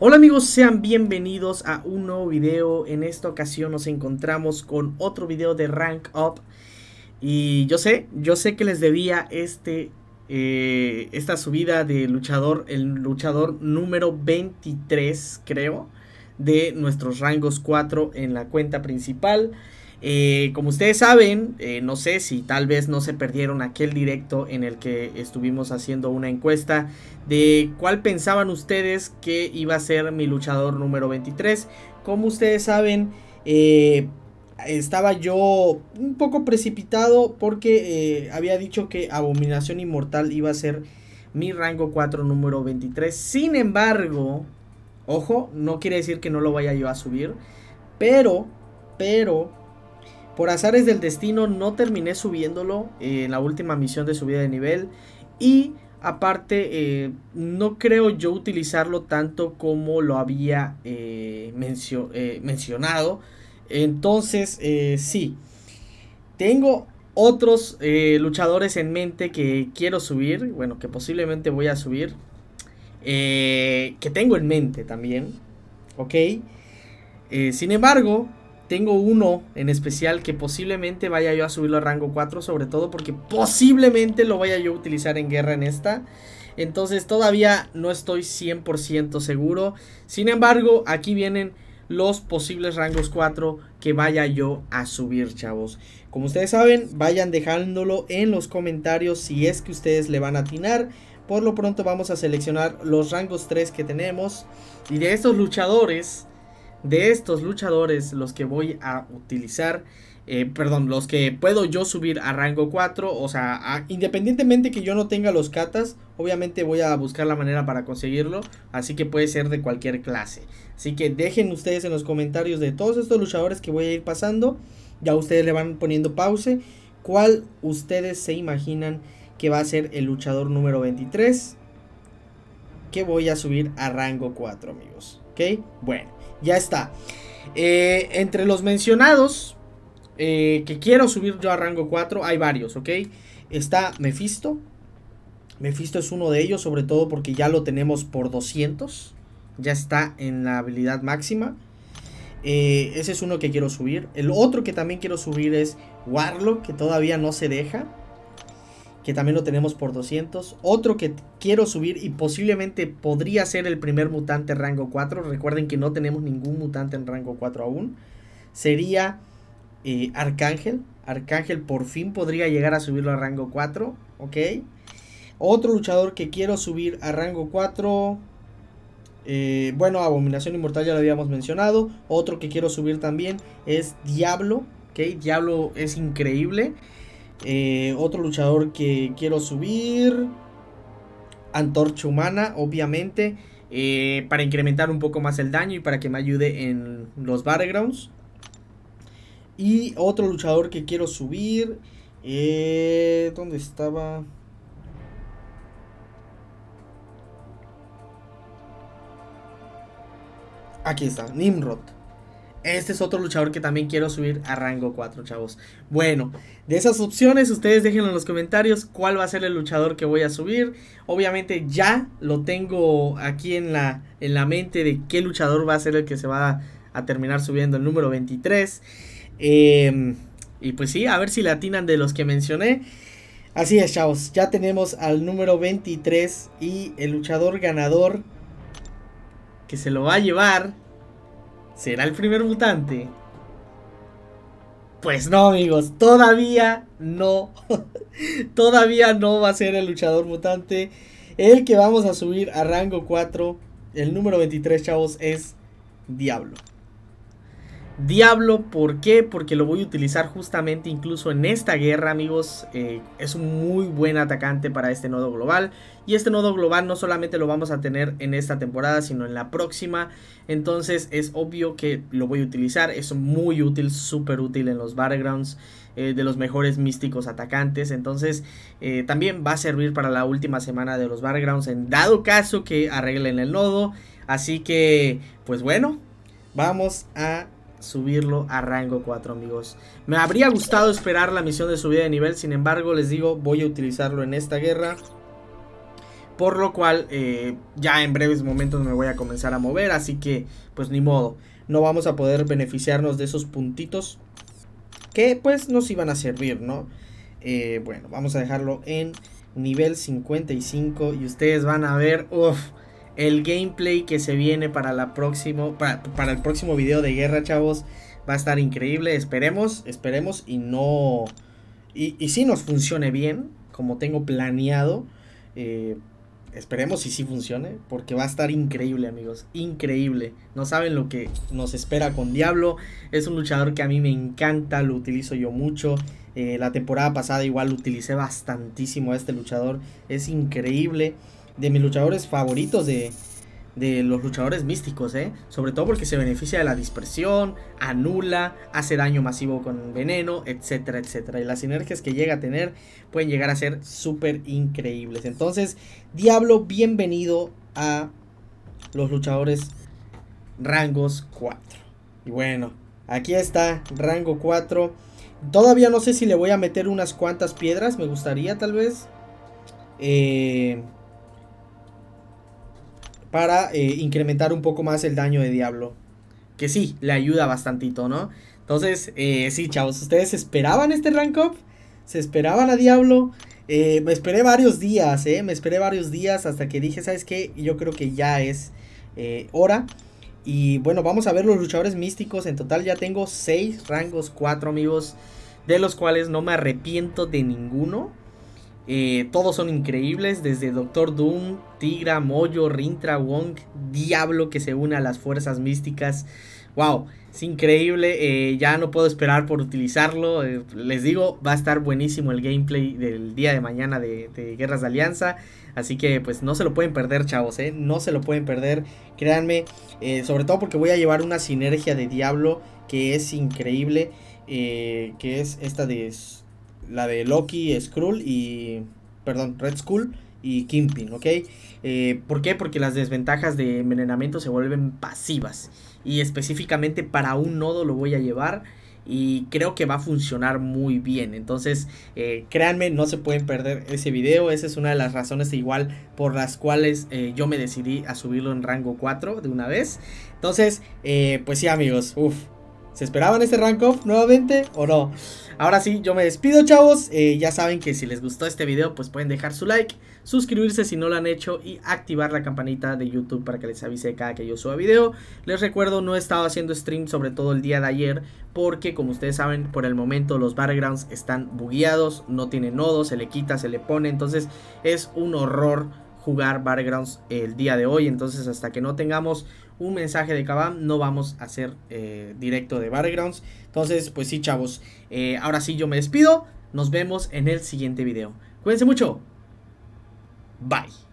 Hola amigos, sean bienvenidos a un nuevo video. En esta ocasión nos encontramos con otro video de Rank Up. Y yo sé, yo sé que les debía este, eh, esta subida de luchador, el luchador número 23 creo, de nuestros rangos 4 en la cuenta principal. Eh, como ustedes saben, eh, no sé si tal vez no se perdieron aquel directo en el que estuvimos haciendo una encuesta de cuál pensaban ustedes que iba a ser mi luchador número 23. Como ustedes saben, eh, estaba yo un poco precipitado porque había dicho que Abominación Inmortal iba a ser mi rango 4 número 23. Sin embargo, ojo, no quiere decir que no lo vaya yo a subir, pero, pero por azares del destino no terminé subiéndolo eh, en la última misión de subida de nivel. Y aparte eh, no creo yo utilizarlo tanto como lo había eh, mencionado. Entonces sí, tengo otros luchadores en mente que quiero subir. Bueno, que posiblemente voy a subir. que tengo en mente también. Ok. sin embargo, tengo uno en especial que posiblemente vaya yo a subirlo a rango 4, sobre todo porque posiblemente lo vaya yo a utilizar en guerra en esta. Entonces todavía no estoy 100% seguro. Sin embargo, aquí vienen los posibles rangos 4 que vaya yo a subir, chavos. Como ustedes saben, vayan dejándolo en los comentarios si es que ustedes le van a atinar. Por lo pronto vamos a seleccionar los rangos 3 que tenemos. Y de estos luchadores de estos luchadores los que voy a utilizar. Eh, perdón, los que puedo yo subir a rango 4. O sea, independientemente que yo no tenga los catas obviamente voy a buscar la manera para conseguirlo. Así que puede ser de cualquier clase. Así que dejen ustedes en los comentarios de todos estos luchadores que voy a ir pasando. Ya ustedes le van poniendo pause. ¿Cuál ustedes se imaginan que va a ser el luchador número 23? Que voy a subir a rango 4, amigos. ¿Ok? Bueno ya está. Eh, entre los mencionados eh, que quiero subir yo a rango 4, hay varios, ¿ok? Está Mephisto. Mephisto es uno de ellos, sobre todo porque ya lo tenemos por 200. Ya está en la habilidad máxima. Eh, ese es uno que quiero subir. El otro que también quiero subir es Warlock, que todavía no se deja que también lo tenemos por 200. Otro que quiero subir y posiblemente podría ser el primer mutante rango 4. Recuerden que no tenemos ningún mutante en rango 4 aún. Sería eh, Arcángel. Arcángel por fin podría llegar a subirlo a rango 4. Ok. Otro luchador que quiero subir a rango 4. Eh, bueno, Abominación Inmortal ya lo habíamos mencionado. Otro que quiero subir también es Diablo. Ok, Diablo es increíble. Eh, otro luchador que quiero subir. Antorcha humana, obviamente. Eh, para incrementar un poco más el daño y para que me ayude en los backgrounds Y otro luchador que quiero subir. Eh, ¿Dónde estaba? Aquí está, Nimrod. Este es otro luchador que también quiero subir a rango 4, chavos. Bueno, de esas opciones, ustedes déjenlo en los comentarios cuál va a ser el luchador que voy a subir. Obviamente ya lo tengo aquí en la, en la mente de qué luchador va a ser el que se va a, terminar subiendo el número 23. Em, y pues sí, a ver si atinan de los que mencioné. Así es, chavos. Ya tenemos al número 23 y el luchador ganador que se lo va a llevar ¿Será el primer mutante? Pues no, amigos, todavía no. todavía no va a ser el luchador mutante. El que vamos a subir a rango 4, el número 23, chavos, es Diablo. Diablo, ¿por qué? Porque lo voy a utilizar justamente incluso en esta guerra, amigos. Eh, es un muy buen atacante para este nodo global. Y este nodo global no solamente lo vamos a tener en esta temporada, sino en la próxima. Entonces es obvio que lo voy a utilizar. Es muy útil, súper útil en los backgrounds eh, de los mejores místicos atacantes. Entonces eh, también va a servir para la última semana de los battlegrounds. En dado caso que arreglen el nodo. Así que, pues bueno, vamos a subirlo a rango 4, amigos. Me habría gustado esperar la misión de subida de nivel, sin embargo, les digo, voy a utilizarlo en esta guerra. Por lo cual, eh, ya en breves momentos me voy a comenzar a mover, así que, pues ni modo. No vamos a poder beneficiarnos de esos puntitos que, pues, nos iban a servir, ¿no? Eh, bueno, vamos a dejarlo en nivel 55 y ustedes van a ver, uff el gameplay que se viene para, la próximo, para, el próximo video de guerra, chavos, va a estar increíble. Esperemos, esperemos y no... Y, si nos funcione bien, como tengo planeado. Eh, esperemos y si funcione, porque va a estar increíble, amigos. Increíble. No saben lo que nos espera con Diablo. Es un luchador que a mí me encanta, lo utilizo yo mucho. Eh, la temporada pasada igual lo utilicé bastantísimo a este luchador. Es increíble de mis luchadores favoritos de, los luchadores místicos, ¿eh? Sobre todo porque se beneficia de la dispersión, anula, hace daño masivo con veneno, etcétera, etcétera. Y las sinergias que llega a tener pueden llegar a ser súper increíbles. Entonces, Diablo, bienvenido a los luchadores rangos 4. Y bueno, aquí está, rango 4. Todavía no sé si le voy a meter unas cuantas piedras, me gustaría tal vez. Eh para eh, incrementar un poco más el daño de Diablo. Que sí, le ayuda bastantito, ¿no? Entonces, eh, sí, chavos, ¿ustedes esperaban este rank up? ¿Se esperaban a Diablo? Eh, me esperé varios días, ¿eh? Me esperé varios días hasta que dije, ¿sabes qué? Yo creo que ya es hora. Y bueno, vamos a ver los luchadores místicos. En total ya tengo 6 rangos 4, amigos. De los cuales no me arrepiento de ninguno. Eh, todos son increíbles, desde Doctor Doom, Tigra, Mojo, Rintra, Wong, Diablo que se une a las fuerzas místicas. ¡Wow! Es increíble, eh, ya no puedo esperar por utilizarlo. Eh, les digo, va a estar buenísimo el gameplay del día de mañana de, Guerras de Alianza. Así que pues no se lo pueden perder, chavos, ¿eh? No se lo pueden perder, créanme. sobre todo porque voy a llevar una sinergia de Diablo que es increíble, que es esta de la de Loki, Skrull y. Perdón, Red Skull y Kingpin, ¿ok? Eh, ¿Por qué? Porque las desventajas de envenenamiento se vuelven pasivas. Y específicamente para un nodo lo voy a llevar. Y creo que va a funcionar muy bien. Entonces, eh, créanme, no se pueden perder ese video. Esa es una de las razones igual por las cuales eh, yo me decidí a subirlo en rango 4 de una vez. Entonces, pues sí amigos, uff, ¿Se esperaban este rank-up nuevamente o no? Ahora sí, yo me despido, chavos. Eh, ya saben que si les gustó este video, pues pueden dejar su like, suscribirse si no lo han hecho y activar la campanita de YouTube para que les avise cada que yo suba video. Les recuerdo, no he estado haciendo stream, sobre todo el día de ayer, porque como ustedes saben, por el momento los backgrounds están bugueados, no tienen nodos, se le quita, se le pone, entonces es un horror jugar Battlegrounds el día de hoy. Entonces hasta que no tengamos un mensaje de Kabam no vamos a hacer eh, directo de Battlegrounds. Entonces pues sí chavos, eh, ahora sí yo me despido. Nos vemos en el siguiente video. Cuídense mucho. Bye.